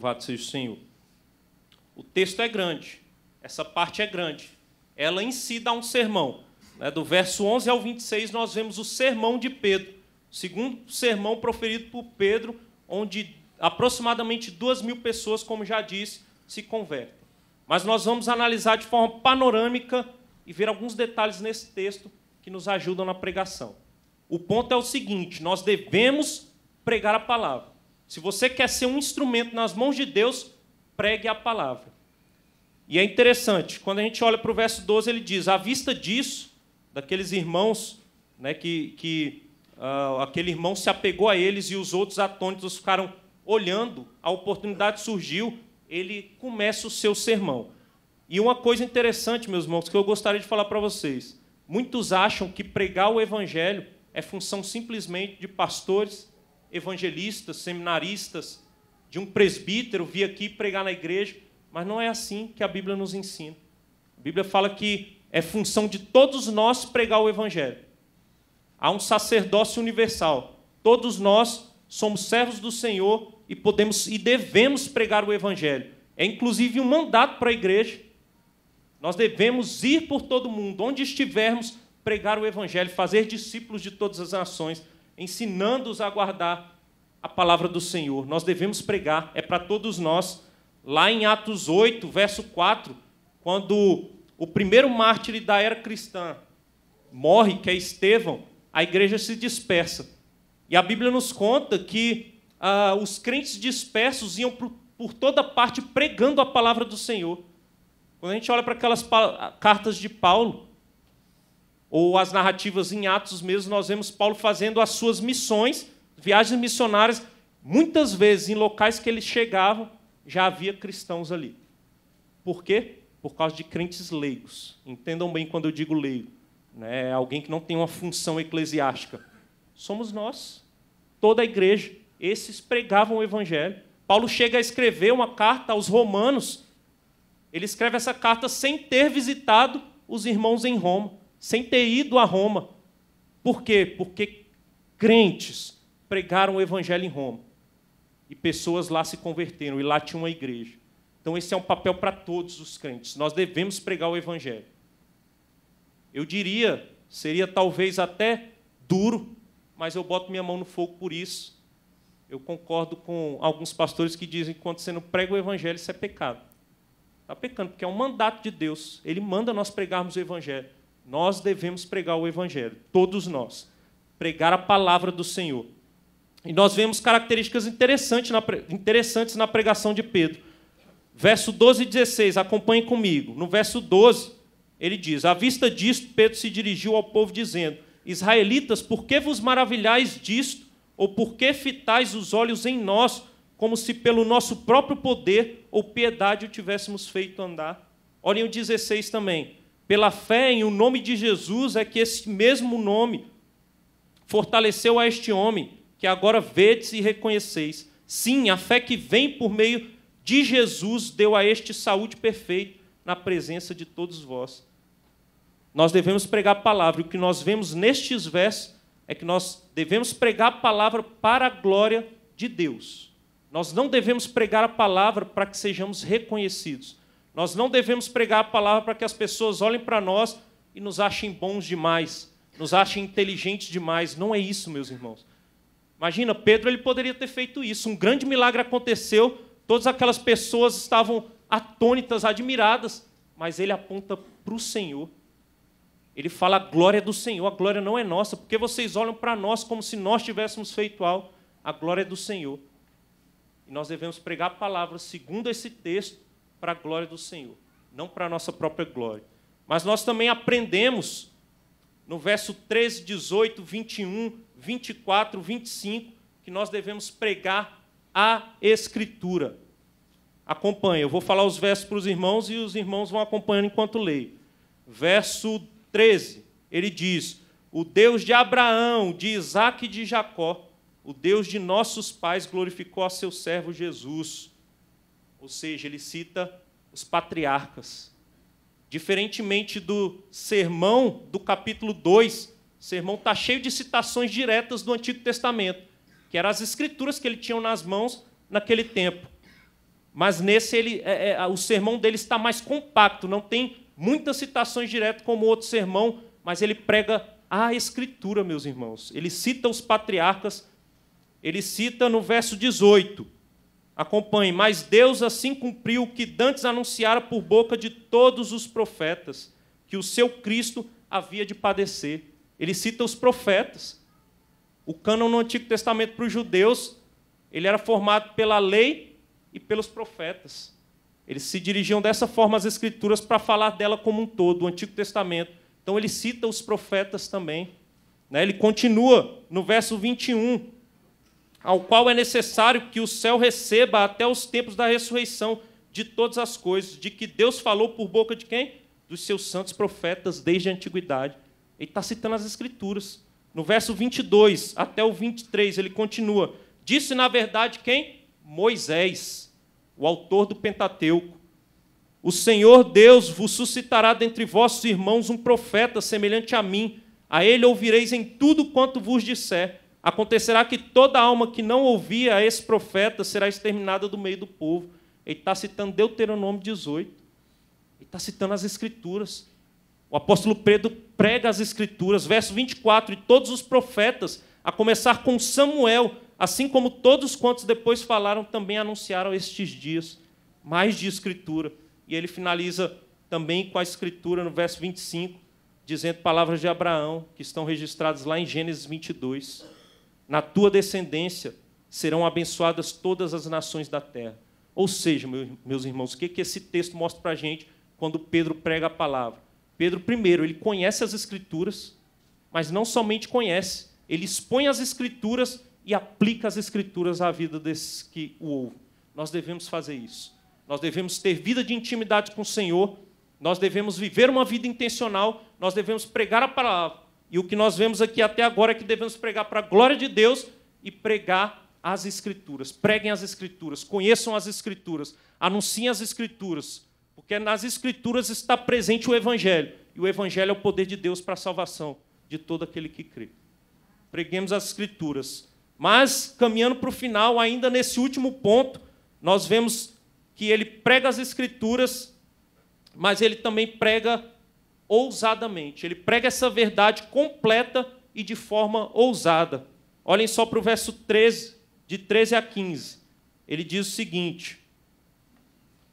Louvado seja o Senhor. O texto é grande, essa parte é grande. Ela em si dá um sermão. Né? Do verso 11 ao 26, nós vemos o sermão de Pedro, o segundo sermão proferido por Pedro, onde aproximadamente duas mil pessoas, como já disse, se convertem. Mas nós vamos analisar de forma panorâmica e ver alguns detalhes nesse texto que nos ajudam na pregação. O ponto é o seguinte: nós devemos pregar a palavra. Se você quer ser um instrumento nas mãos de Deus, pregue a palavra. E é interessante, quando a gente olha para o verso 12, ele diz: à vista disso, daqueles irmãos, né, que, que uh, aquele irmão se apegou a eles e os outros atônitos ficaram olhando, a oportunidade surgiu, ele começa o seu sermão. E uma coisa interessante, meus irmãos, que eu gostaria de falar para vocês: muitos acham que pregar o evangelho é função simplesmente de pastores, evangelistas, seminaristas, de um presbítero vir aqui pregar na igreja, mas não é assim que a Bíblia nos ensina. A Bíblia fala que é função de todos nós pregar o evangelho. Há um sacerdócio universal. Todos nós somos servos do Senhor e podemos e devemos pregar o evangelho. É inclusive um mandato para a igreja. Nós devemos ir por todo mundo, onde estivermos, pregar o evangelho, fazer discípulos de todas as nações ensinando-os a guardar a palavra do Senhor. Nós devemos pregar, é para todos nós. Lá em Atos 8, verso 4, quando o primeiro mártir da era cristã morre, que é Estevão, a igreja se dispersa. E a Bíblia nos conta que ah, os crentes dispersos iam por, por toda parte pregando a palavra do Senhor. Quando a gente olha para aquelas cartas de Paulo, ou as narrativas em Atos mesmo, nós vemos Paulo fazendo as suas missões, viagens missionárias, muitas vezes em locais que ele chegava, já havia cristãos ali. Por quê? Por causa de crentes leigos. Entendam bem quando eu digo leigo. Né? É alguém que não tem uma função eclesiástica. Somos nós, toda a igreja. Esses pregavam o evangelho. Paulo chega a escrever uma carta aos romanos. Ele escreve essa carta sem ter visitado os irmãos em Roma sem ter ido a Roma. Por quê? Porque crentes pregaram o evangelho em Roma. E pessoas lá se converteram, e lá tinha uma igreja. Então, esse é um papel para todos os crentes. Nós devemos pregar o evangelho. Eu diria, seria talvez até duro, mas eu boto minha mão no fogo por isso. Eu concordo com alguns pastores que dizem que quando você não prega o evangelho, isso é pecado. Está pecando, porque é um mandato de Deus. Ele manda nós pregarmos o evangelho. Nós devemos pregar o Evangelho, todos nós. Pregar a palavra do Senhor. E nós vemos características interessantes na, interessantes na pregação de Pedro. Verso 12 e 16, acompanhe comigo. No verso 12, ele diz: À vista disto, Pedro se dirigiu ao povo, dizendo: Israelitas, por que vos maravilhais disto? Ou por que fitais os olhos em nós, como se pelo nosso próprio poder ou piedade o tivéssemos feito andar? Olhem o 16 também. Pela fé em o nome de Jesus é que esse mesmo nome fortaleceu a este homem, que agora vedes e reconheceis. Sim, a fé que vem por meio de Jesus deu a este saúde perfeita na presença de todos vós. Nós devemos pregar a palavra. E o que nós vemos nestes versos é que nós devemos pregar a palavra para a glória de Deus. Nós não devemos pregar a palavra para que sejamos reconhecidos. Nós não devemos pregar a palavra para que as pessoas olhem para nós e nos achem bons demais, nos achem inteligentes demais. Não é isso, meus irmãos. Imagina, Pedro ele poderia ter feito isso. Um grande milagre aconteceu, todas aquelas pessoas estavam atônitas, admiradas, mas ele aponta para o Senhor. Ele fala a glória é do Senhor, a glória não é nossa, porque vocês olham para nós como se nós tivéssemos feito algo. A glória é do Senhor. E nós devemos pregar a palavra segundo esse texto, para a glória do Senhor, não para a nossa própria glória. Mas nós também aprendemos no verso 13, 18, 21, 24, 25, que nós devemos pregar a Escritura. Acompanhe. eu vou falar os versos para os irmãos e os irmãos vão acompanhando enquanto leio. Verso 13, ele diz: O Deus de Abraão, de Isaac e de Jacó, o Deus de nossos pais glorificou a seu servo Jesus ou seja, ele cita os patriarcas. Diferentemente do sermão do capítulo 2, o sermão está cheio de citações diretas do Antigo Testamento, que eram as escrituras que ele tinha nas mãos naquele tempo. Mas nesse ele, é, é, o sermão dele está mais compacto, não tem muitas citações diretas como outro sermão, mas ele prega a escritura, meus irmãos. Ele cita os patriarcas, ele cita no verso 18 Acompanhe, mas Deus assim cumpriu o que dantes anunciara por boca de todos os profetas, que o seu Cristo havia de padecer. Ele cita os profetas. O cânon no Antigo Testamento para os judeus, ele era formado pela lei e pelos profetas. Eles se dirigiam dessa forma às escrituras para falar dela como um todo, o Antigo Testamento. Então ele cita os profetas também. Né? Ele continua no verso 21 ao qual é necessário que o céu receba até os tempos da ressurreição de todas as coisas, de que Deus falou por boca de quem? Dos seus santos profetas desde a antiguidade. Ele está citando as Escrituras. No verso 22 até o 23, ele continua: Disse, na verdade, quem? Moisés, o autor do Pentateuco. O Senhor Deus vos suscitará dentre vossos irmãos um profeta semelhante a mim. A ele ouvireis em tudo quanto vos disser. Acontecerá que toda alma que não ouvia a esse profeta será exterminada do meio do povo. Ele está citando Deuteronômio 18. Ele está citando as Escrituras. O apóstolo Pedro prega as Escrituras, verso 24: E todos os profetas, a começar com Samuel, assim como todos quantos depois falaram, também anunciaram estes dias. Mais de Escritura. E ele finaliza também com a Escritura no verso 25, dizendo palavras de Abraão, que estão registradas lá em Gênesis 22. Na tua descendência serão abençoadas todas as nações da terra. Ou seja, meus irmãos, o que esse texto mostra para a gente quando Pedro prega a palavra? Pedro, primeiro, ele conhece as Escrituras, mas não somente conhece, ele expõe as Escrituras e aplica as Escrituras à vida desses que o ouvem. Nós devemos fazer isso. Nós devemos ter vida de intimidade com o Senhor, nós devemos viver uma vida intencional, nós devemos pregar a palavra, e o que nós vemos aqui até agora é que devemos pregar para a glória de Deus e pregar as Escrituras. Preguem as Escrituras, conheçam as Escrituras, anunciem as Escrituras, porque nas Escrituras está presente o Evangelho. E o Evangelho é o poder de Deus para a salvação de todo aquele que crê. Preguemos as Escrituras. Mas, caminhando para o final, ainda nesse último ponto, nós vemos que ele prega as Escrituras, mas ele também prega ousadamente. Ele prega essa verdade completa e de forma ousada. Olhem só para o verso 13, de 13 a 15. Ele diz o seguinte: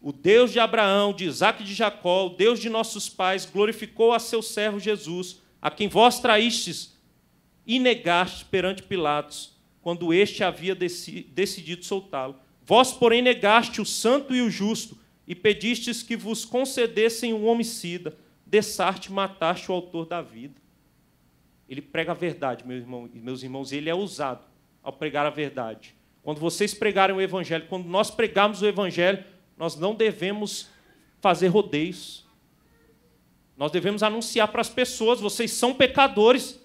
O Deus de Abraão, de Isaac e de Jacó, o Deus de nossos pais, glorificou a seu servo Jesus, a quem vós traístes e negastes perante Pilatos, quando este havia deci decidido soltá-lo. Vós, porém, negaste o santo e o justo e pedistes que vos concedessem um homicida. Dessarte mataste o autor da vida. Ele prega a verdade, meu irmão, meus irmãos, e ele é usado ao pregar a verdade. Quando vocês pregarem o evangelho, quando nós pregarmos o evangelho, nós não devemos fazer rodeios. Nós devemos anunciar para as pessoas: vocês são pecadores,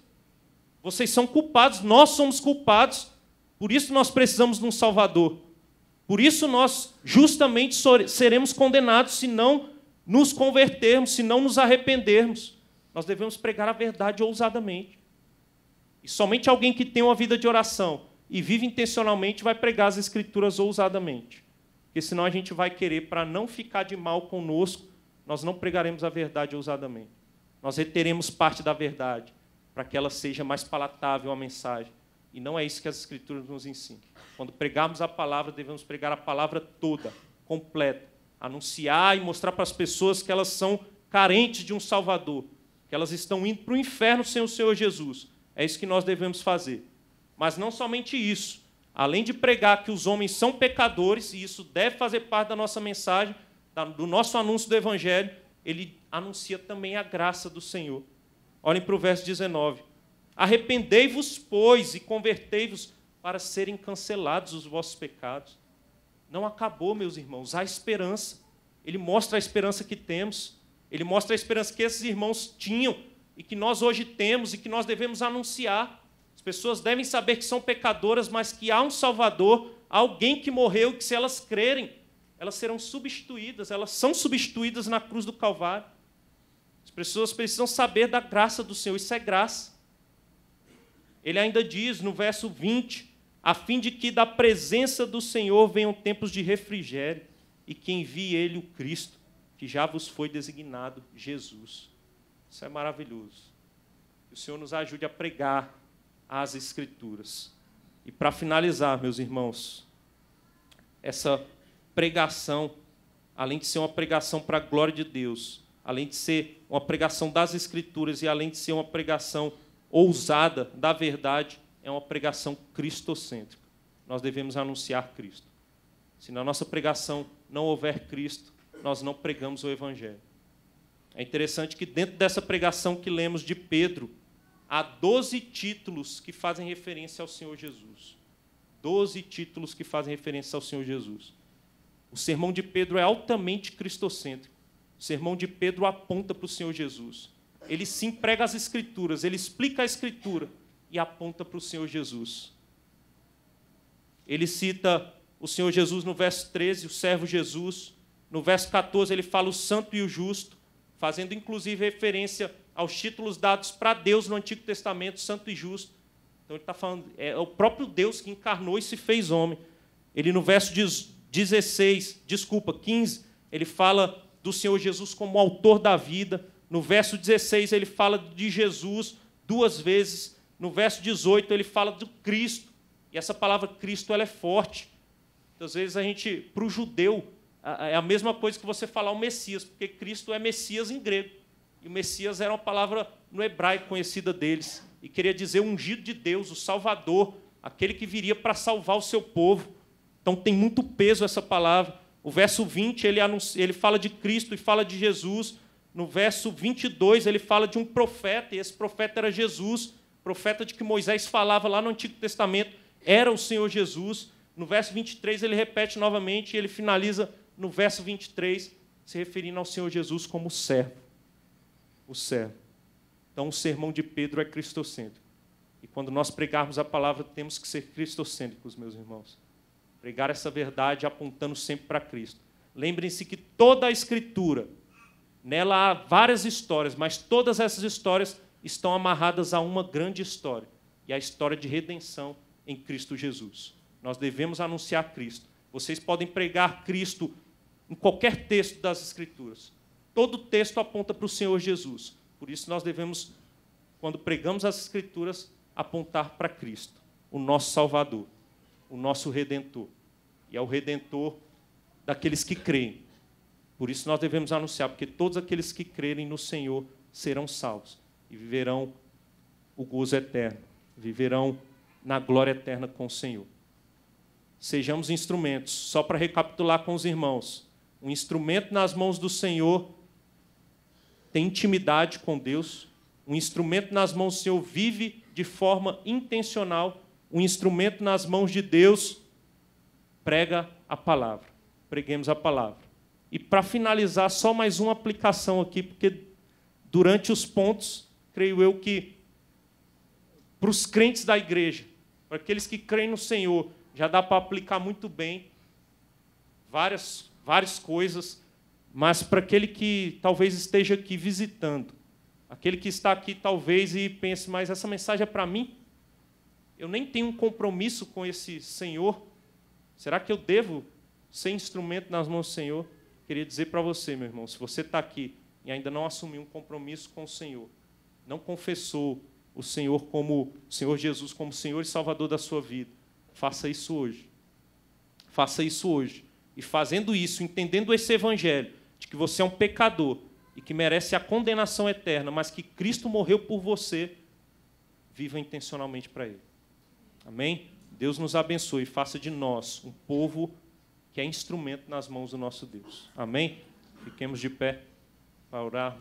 vocês são culpados, nós somos culpados. Por isso nós precisamos de um Salvador. Por isso nós justamente seremos condenados se não nos convertermos, se não nos arrependermos, nós devemos pregar a verdade ousadamente. E somente alguém que tem uma vida de oração e vive intencionalmente vai pregar as Escrituras ousadamente. Porque senão a gente vai querer, para não ficar de mal conosco, nós não pregaremos a verdade ousadamente. Nós reteremos parte da verdade, para que ela seja mais palatável a mensagem. E não é isso que as Escrituras nos ensinam. Quando pregarmos a palavra, devemos pregar a palavra toda, completa anunciar e mostrar para as pessoas que elas são carentes de um Salvador, que elas estão indo para o inferno sem o Senhor Jesus. É isso que nós devemos fazer. Mas não somente isso. Além de pregar que os homens são pecadores, e isso deve fazer parte da nossa mensagem, do nosso anúncio do Evangelho, ele anuncia também a graça do Senhor. Olhem para o verso 19: Arrependei-vos, pois, e convertei-vos para serem cancelados os vossos pecados. Não acabou, meus irmãos, há esperança. Ele mostra a esperança que temos. Ele mostra a esperança que esses irmãos tinham e que nós hoje temos e que nós devemos anunciar. As pessoas devem saber que são pecadoras, mas que há um Salvador, alguém que morreu e que se elas crerem, elas serão substituídas, elas são substituídas na cruz do Calvário. As pessoas precisam saber da graça do Senhor, isso é graça. Ele ainda diz no verso 20: a fim de que da presença do Senhor venham tempos de refrigério e que envie Ele o Cristo, que já vos foi designado Jesus. Isso é maravilhoso. Que o Senhor nos ajude a pregar as Escrituras. E para finalizar, meus irmãos, essa pregação, além de ser uma pregação para a glória de Deus, além de ser uma pregação das Escrituras e além de ser uma pregação ousada da verdade, é uma pregação cristocêntrica. Nós devemos anunciar Cristo. Se na nossa pregação não houver Cristo, nós não pregamos o Evangelho. É interessante que, dentro dessa pregação que lemos de Pedro, há 12 títulos que fazem referência ao Senhor Jesus. 12 títulos que fazem referência ao Senhor Jesus. O sermão de Pedro é altamente cristocêntrico. O sermão de Pedro aponta para o Senhor Jesus. Ele sim prega as Escrituras, ele explica a Escritura, e aponta para o Senhor Jesus. Ele cita o Senhor Jesus no verso 13, o servo Jesus. No verso 14, ele fala o santo e o justo, fazendo inclusive referência aos títulos dados para Deus no Antigo Testamento, santo e justo. Então ele está falando, é o próprio Deus que encarnou e se fez homem. Ele no verso 16, desculpa, 15, ele fala do Senhor Jesus como autor da vida. No verso 16, ele fala de Jesus duas vezes. No verso 18, ele fala do Cristo. E essa palavra Cristo ela é forte. Então, às vezes a gente, para o judeu, é a mesma coisa que você falar o Messias, porque Cristo é Messias em grego. E o Messias era uma palavra no hebraico conhecida deles. E queria dizer o ungido de Deus, o Salvador, aquele que viria para salvar o seu povo. Então tem muito peso essa palavra. O verso 20, ele, anuncia, ele fala de Cristo e fala de Jesus. No verso 22, ele fala de um profeta, e esse profeta era Jesus profeta de que Moisés falava lá no Antigo Testamento, era o Senhor Jesus. No verso 23 ele repete novamente e ele finaliza no verso 23 se referindo ao Senhor Jesus como servo. O servo. Então o sermão de Pedro é cristocêntrico. E quando nós pregarmos a palavra, temos que ser cristocêntricos, meus irmãos. Pregar essa verdade apontando sempre para Cristo. Lembrem-se que toda a escritura, nela há várias histórias, mas todas essas histórias estão amarradas a uma grande história, e a história de redenção em Cristo Jesus. Nós devemos anunciar Cristo. Vocês podem pregar Cristo em qualquer texto das Escrituras. Todo texto aponta para o Senhor Jesus. Por isso nós devemos, quando pregamos as Escrituras, apontar para Cristo, o nosso Salvador, o nosso Redentor. E é o Redentor daqueles que creem. Por isso nós devemos anunciar, porque todos aqueles que crerem no Senhor serão salvos e viverão o gozo eterno, viverão na glória eterna com o Senhor. Sejamos instrumentos, só para recapitular com os irmãos. Um instrumento nas mãos do Senhor tem intimidade com Deus, um instrumento nas mãos do Senhor vive de forma intencional, um instrumento nas mãos de Deus prega a palavra. Preguemos a palavra. E para finalizar, só mais uma aplicação aqui, porque durante os pontos creio eu que para os crentes da igreja, para aqueles que creem no Senhor, já dá para aplicar muito bem várias, várias coisas, mas para aquele que talvez esteja aqui visitando, aquele que está aqui talvez e pense, mas essa mensagem é para mim? Eu nem tenho um compromisso com esse Senhor. Será que eu devo ser instrumento nas mãos do Senhor? Queria dizer para você, meu irmão, se você está aqui e ainda não assumiu um compromisso com o Senhor, não confessou o Senhor como o Senhor Jesus como Senhor e Salvador da sua vida, faça isso hoje. Faça isso hoje. E fazendo isso, entendendo esse evangelho de que você é um pecador e que merece a condenação eterna, mas que Cristo morreu por você, viva intencionalmente para ele. Amém? Deus nos abençoe e faça de nós um povo que é instrumento nas mãos do nosso Deus. Amém? Fiquemos de pé para orar.